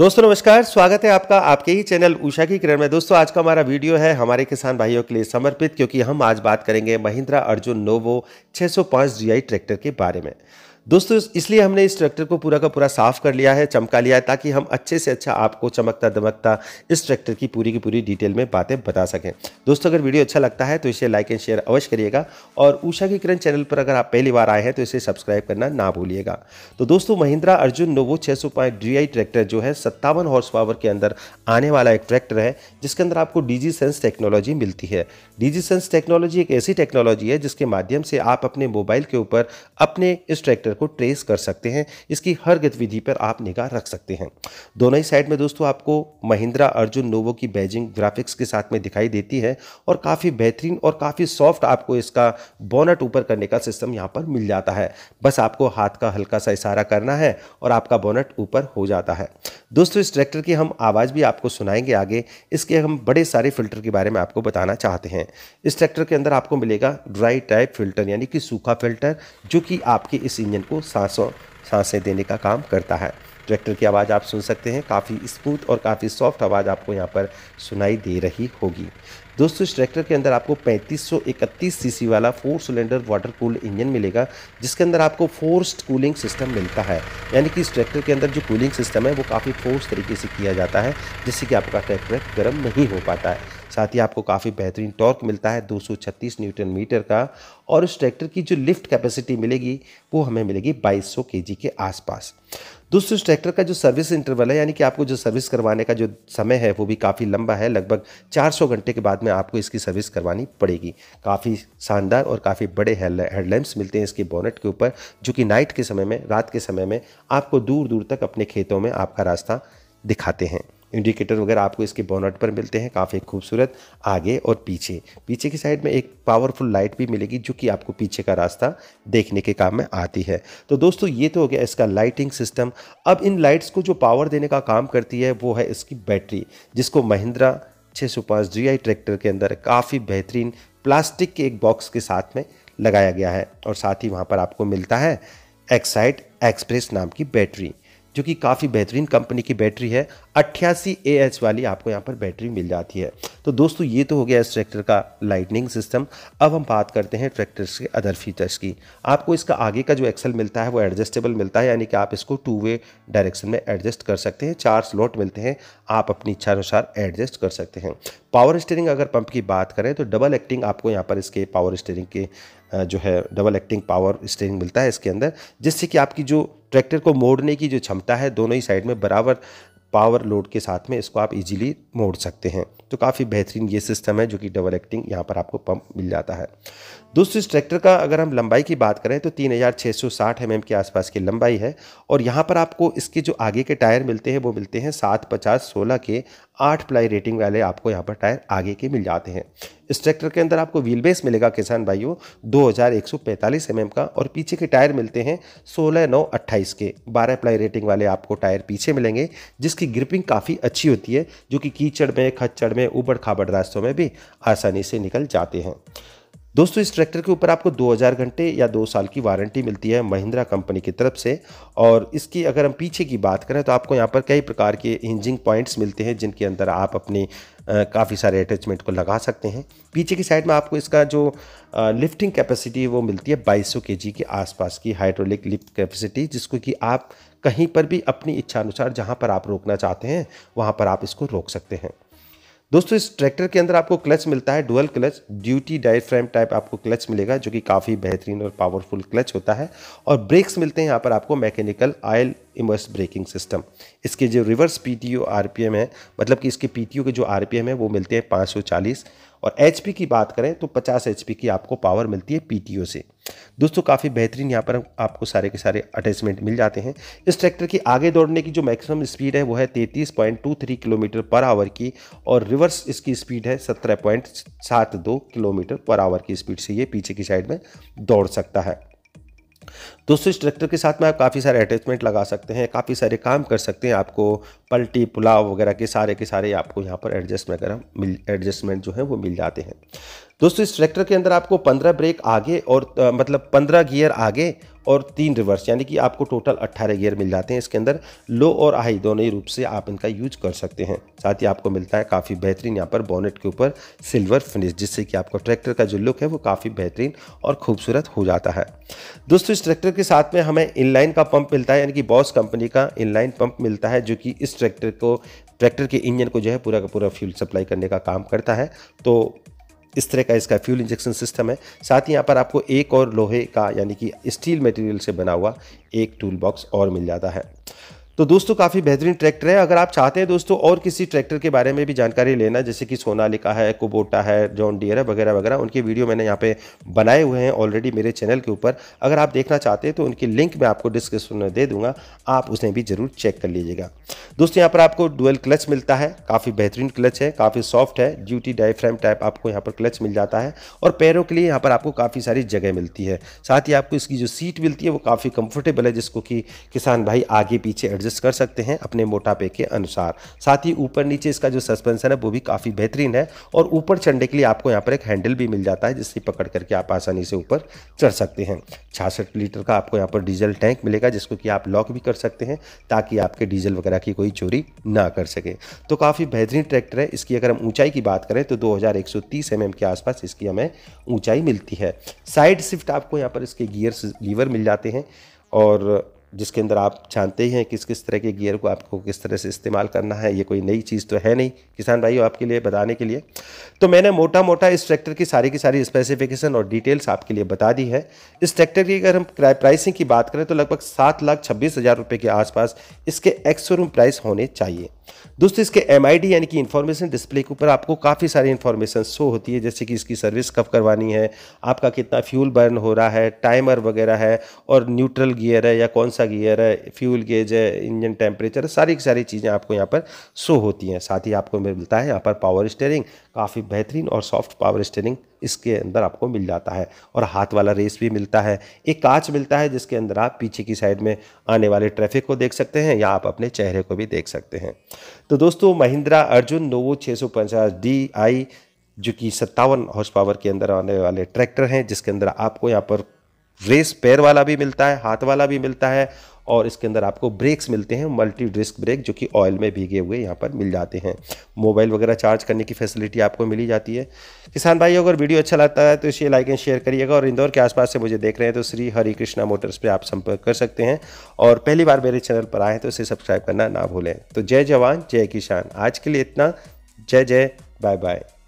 दोस्तों नमस्कार स्वागत है आपका आपके ही चैनल उषा की किरण में दोस्तों आज का हमारा वीडियो है हमारे किसान भाइयों के लिए समर्पित क्योंकि हम आज बात करेंगे Mahindra Arjun Novo 605 GI tractor के बारे में दोस्तों इसलिए हमने इस ट्रैक्टर को पूरा का पूरा साफ कर लिया है चमका लिया है ताकि हम अच्छे से अच्छा आपको चमकता दमकता इस ट्रैक्टर की पूरी की पूरी डिटेल में बातें बता सकें दोस्तों अगर वीडियो अच्छा लगता है तो इसे लाइक एंड शेयर अवश्य करिएगा और ऊषा की किरण चैनल पर अगर आप पहली बार आए हैं तो इसे सब्सक्राइब करना ना भूलिएगा तो दोस्तों महिंद्रा अर्जुन नोवो छः सौ ट्रैक्टर जो है सत्तावन हॉर्स पावर के अंदर आने वाला एक ट्रैक्टर है जिसके अंदर आपको डीजी सेंस टेक्नोलॉजी मिलती है डीजी सेंस टेक्नोलॉजी एक ऐसी टेक्नोलॉजी है जिसके माध्यम से आप अपने मोबाइल के ऊपर अपने इस ट्रैक्टर को ट्रेस कर सकते हैं इसकी हर गतिविधि पर आप निगाह रख सकते हैं दोनों ही साइड में दोस्तों आपको महिंद्रा अर्जुन नोवो की बैजिंग ग्राफिक्स के साथ में दिखाई देती है और काफ़ी बेहतरीन और काफ़ी सॉफ्ट आपको इसका बोनट ऊपर करने का सिस्टम यहाँ पर मिल जाता है बस आपको हाथ का हल्का सा इशारा करना है और आपका बोनट ऊपर हो जाता है दोस्तों इस ट्रैक्टर की हम आवाज़ भी आपको सुनाएंगे आगे इसके हम बड़े सारे फिल्टर के बारे में आपको बताना चाहते हैं इस ट्रैक्टर के अंदर आपको मिलेगा ड्राई टाइप फिल्टर यानी कि सूखा फिल्टर जो कि आपके इस इंजन को सांसों सांसें देने का काम करता है ट्रैक्टर की आवाज़ आप सुन सकते हैं काफ़ी स्मूथ और काफ़ी सॉफ्ट आवाज़ आपको यहाँ पर सुनाई दे रही होगी दोस्तों इस ट्रैक्टर के अंदर आपको 3531 सीसी वाला four cylinder water cool engine मिलेगा जिसके अंदर आपको फोर्स्ड कूलिंग सिस्टम मिलता है यानी कि इस ट्रैक्टर के अंदर जो कूलिंग सिस्टम है वो काफ़ी फोर्स तरीके से किया जाता है जिससे कि आपका ट्रैक्टर गर्म नहीं हो पाता है साथ ही आपको काफ़ी बेहतरीन टॉर्क मिलता है 236 न्यूटन मीटर का और इस ट्रैक्टर की जो लिफ्ट कैपेसिटी मिलेगी वो हमें मिलेगी 2200 केजी के आसपास दूसरे उस ट्रैक्टर का जो सर्विस इंटरवल है यानी कि आपको जो सर्विस करवाने का जो समय है वो भी काफ़ी लंबा है लगभग 400 घंटे के बाद में आपको इसकी सर्विस करवानी पड़ेगी काफ़ी शानदार और काफ़ी बड़े हेडलैम्प्स मिलते हैं इसके बोनेट के ऊपर जो कि नाइट के समय में रात के समय में आपको दूर दूर तक अपने खेतों में आपका रास्ता दिखाते हैं इंडिकेटर वगैरह आपको इसके बोनट पर मिलते हैं काफ़ी खूबसूरत आगे और पीछे पीछे की साइड में एक पावरफुल लाइट भी मिलेगी जो कि आपको पीछे का रास्ता देखने के काम में आती है तो दोस्तों ये तो हो गया इसका लाइटिंग सिस्टम अब इन लाइट्स को जो पावर देने का काम करती है वो है इसकी बैटरी जिसको महिंद्रा छः 605 जीआई ट्रैक्टर के अंदर काफ़ी बेहतरीन प्लास्टिक के एक बॉक्स के साथ में लगाया गया है और साथ ही वहाँ पर आपको मिलता है एक्साइट एक्सप्रेस नाम की बैटरी जो कि काफ़ी बेहतरीन कंपनी की बैटरी है अट्ठासी ए एच वाली आपको यहाँ पर बैटरी मिल जाती है तो दोस्तों ये तो हो गया इस ट्रैक्टर का लाइटनिंग सिस्टम अब हम बात करते हैं ट्रैक्टर्स के अदर फीचर्स की आपको इसका आगे का जो एक्सल मिलता है वो एडजस्टेबल मिलता है यानी कि आप इसको टू वे डायरेक्शन में एडजस्ट कर सकते हैं चार स्लॉट मिलते हैं आप अपनी इच्छा अनुसार एडजस्ट कर सकते हैं पावर स्टेयरिंग अगर पंप की बात करें तो डबल एक्टिंग आपको यहाँ पर इसके पावर स्टेयरिंग के जो है डबल एक्टिंग पावर स्टेयरिंग मिलता है इसके अंदर जिससे कि आपकी जो ट्रैक्टर को मोड़ने की जो क्षमता है दोनों ही साइड में बराबर पावर लोड के साथ में इसको आप इजीली मोड़ सकते हैं तो काफ़ी बेहतरीन ये सिस्टम है जो कि डबल एक्टिंग यहाँ पर आपको पंप मिल जाता है दोस्तों इस ट्रैक्टर का अगर हम लंबाई की बात करें तो 3660 एमएम mm के आसपास की लंबाई है और यहाँ पर आपको इसके जो आगे के टायर मिलते हैं वो मिलते हैं सात पचास सोलह के आठ प्लाई रेटिंग वाले आपको यहाँ पर टायर आगे के मिल जाते हैं इस ट्रैक्टर के अंदर आपको व्हील बेस मिलेगा किसान भाइयों 2145 एमएम का और पीछे के टायर मिलते हैं 16 नौ 28 के 12 प्लाई रेटिंग वाले आपको टायर पीछे मिलेंगे जिसकी ग्रिपिंग काफ़ी अच्छी होती है जो कि कीचड़ में खच्चड़ में उबड़ खाबड़ रास्तों में भी आसानी से निकल जाते हैं दोस्तों इस ट्रैक्टर के ऊपर आपको 2000 घंटे या दो साल की वारंटी मिलती है महिंद्रा कंपनी की तरफ से और इसकी अगर हम पीछे की बात करें तो आपको यहाँ पर कई प्रकार के इंजिंग पॉइंट्स मिलते हैं जिनके अंदर आप अपने काफ़ी सारे अटैचमेंट को लगा सकते हैं पीछे की साइड में आपको इसका जो लिफ्टिंग कैपेसिटी वो मिलती है बाईस सौ के आसपास की हाइड्रोलिक लिफ्ट कैपेसिटी जिसको कि आप कहीं पर भी अपनी इच्छा अनुसार जहाँ पर आप रोकना चाहते हैं वहाँ पर आप इसको रोक सकते हैं दोस्तों इस ट्रैक्टर के अंदर आपको क्लच मिलता है dual clutch duty diaphragm type आपको क्लच मिलेगा जो कि काफ़ी बेहतरीन और पावरफुल क्लच होता है और ब्रेक्स मिलते हैं यहाँ पर आपको mechanical oil immerse braking system इसके जो रिवर्स पीटीओ आरपीएम है मतलब कि इसके पीटीओ के जो आरपीएम है वो मिलते हैं 540 और एच की बात करें तो पचास एच की आपको पावर मिलती है पी से दोस्तों काफ़ी बेहतरीन यहाँ पर आपको सारे के सारे अटैचमेंट मिल जाते हैं इस ट्रैक्टर की आगे दौड़ने की जो मैक्सिमम स्पीड है वो है थ्री किलोमीटर पर आवर की और रिवर्स इसकी स्पीड है दो किलोमीटर पर आवर की स्पीड से ये पीछे की साइड में दौड़ सकता है दोस्तों इस ट्रैक्टर के साथ में आप काफ़ी सारे अटैचमेंट लगा सकते हैं काफ़ी सारे काम कर सकते हैं आपको पल्टी पुलाव वगैरह के सारे के सारे आपको यहाँ पर एडजस्ट वगैरह मिल एडजस्टमेंट जो है वो मिल जाते हैं दोस्तों इस ट्रैक्टर के अंदर आपको 15 ब्रेक आगे और आ, मतलब 15 गियर आगे और तीन रिवर्स यानी कि आपको टोटल 18 गियर मिल जाते हैं इसके अंदर लो और हाई दोनों ही रूप से आप इनका यूज कर सकते हैं साथ ही आपको मिलता है काफ़ी बेहतरीन यहाँ पर बॉनेट के ऊपर सिल्वर फिनिश जिससे कि आपका ट्रैक्टर का जो लुक है वो काफ़ी बेहतरीन और खूबसूरत हो जाता है दोस्तों इस ट्रैक्टर के साथ में हमें इनलाइन का पंप मिलता है यानी कि बॉस कंपनी का इनलाइन पंप मिलता है जो कि इस ट्रैक्टर को ट्रैक्टर के इंजन को जो है पूरा का पूरा फ्यूल सप्लाई करने का काम करता है तो इस तरह का इसका फ्यूल इंजेक्शन सिस्टम है साथ ही यहाँ पर आपको एक और लोहे का यानी कि स्टील मटेरियल से बना हुआ एक टूल बॉक्स और मिल जाता है तो दोस्तों काफ़ी बेहतरीन ट्रैक्टर है अगर आप चाहते हैं दोस्तों और किसी ट्रैक्टर के बारे में भी जानकारी लेना जैसे कि सोनालिका है कुबोटा है जॉन डियर है वगैरह वगैरह उनकी वीडियो मैंने यहाँ पे बनाए हुए हैं ऑलरेडी मेरे चैनल के ऊपर अगर आप देखना चाहते हैं तो उनकी लिंक मैं आपको डिस्क्रिप्शन में दे दूंगा आप उसे भी ज़रूर चेक कर लीजिएगा दोस्तों यहाँ पर आपको डुअल क्लच मिलता है काफ़ी बेहतरीन क्लच है काफ़ी सॉफ्ट है ड्यूटी डाईफ्रेम टाइप आपको यहाँ पर क्लच मिल जाता है और पैरों के लिए यहाँ पर आपको काफ़ी सारी जगह मिलती है साथ ही आपको इसकी जो सीट मिलती है वो काफ़ी कम्फर्टेबल है जिसको कि किसान भाई आगे पीछे एडजस्ट कर सकते हैं अपने मोटापे के अनुसार साथ ही ऊपर नीचे इसका जो सस्पेंसन है वो भी काफ़ी बेहतरीन है और ऊपर चढ़ने के लिए आपको यहाँ पर एक हैंडल भी मिल जाता है जिससे पकड़ करके आप आसानी से ऊपर चढ़ सकते हैं छियासठ लीटर का आपको यहाँ पर डीजल टैंक मिलेगा जिसको कि आप लॉक भी कर सकते हैं ताकि आपके डीजल वगैरह की कोई चोरी ना कर सके तो काफ़ी बेहतरीन ट्रैक्टर है इसकी अगर हम ऊंचाई की बात करें तो 2130 एमएम mm के आसपास इसकी हमें ऊंचाई मिलती है साइड शिफ्ट आपको यहाँ पर इसके गियर्स लीवर मिल जाते हैं और जिसके अंदर आप जानते ही हैं किस किस तरह के गियर को आपको किस तरह से इस्तेमाल करना है ये कोई नई चीज़ तो है नहीं किसान भाइयों आपके लिए बताने के लिए तो मैंने मोटा मोटा इस ट्रैक्टर की सारी की सारी स्पेसिफिकेशन और डिटेल्स आपके लिए बता दी है इस ट्रैक्टर की अगर हम प्राइसिंग की बात करें तो लगभग सात लाख छब्बीस हज़ार रुपये के आसपास इसके एक्सोरूम प्राइस होने चाहिए दोस्तों इसके एम यानी कि इन्फॉर्मेशन डिस्प्ले के ऊपर आपको काफ़ी सारी इन्फॉर्मेशन शो होती है जैसे कि इसकी सर्विस कब करवानी है आपका कितना फ्यूल बर्न हो रहा है टाइमर वगैरह है और न्यूट्रल गियर है या कौन सा गियर है फ्यूल गेज है इंजन टेम्परेचर सारी की सारी चीज़ें आपको यहाँ पर शो होती हैं साथ ही आपको मिलता है यहाँ पर पावर स्टेयरिंग काफ़ी बेहतरीन और सॉफ्ट पावर स्टेरिंग इसके अंदर आपको मिल जाता है और हाथ वाला रेस भी मिलता है एक कांच मिलता है जिसके अंदर आप पीछे की साइड में आने वाले ट्रैफिक को देख सकते हैं या आप अपने चेहरे को भी देख सकते हैं तो दोस्तों महिंद्रा अर्जुन नोवो पचास डी आई जो कि सत्तावन हॉर्स पावर के अंदर आने वाले ट्रैक्टर हैं जिसके अंदर आपको यहाँ पर रेस पैर वाला भी मिलता है हाथ वाला भी मिलता है और इसके अंदर आपको ब्रेक्स मिलते हैं मल्टी डिस्क ब्रेक जो कि ऑयल में भीगे हुए यहाँ पर मिल जाते हैं मोबाइल वगैरह चार्ज करने की फैसिलिटी आपको मिली जाती है किसान भाई अगर वीडियो अच्छा लगता है तो इसे लाइक एंड शेयर करिएगा और इंदौर के आसपास से मुझे देख रहे हैं तो श्री हरी कृष्णा मोटर्स पर आप संपर्क कर सकते हैं और पहली बार मेरे चैनल पर आए हैं तो इसे सब्सक्राइब करना ना भूलें तो जय जवान जय किसान आज के लिए इतना जय जय बाय बाय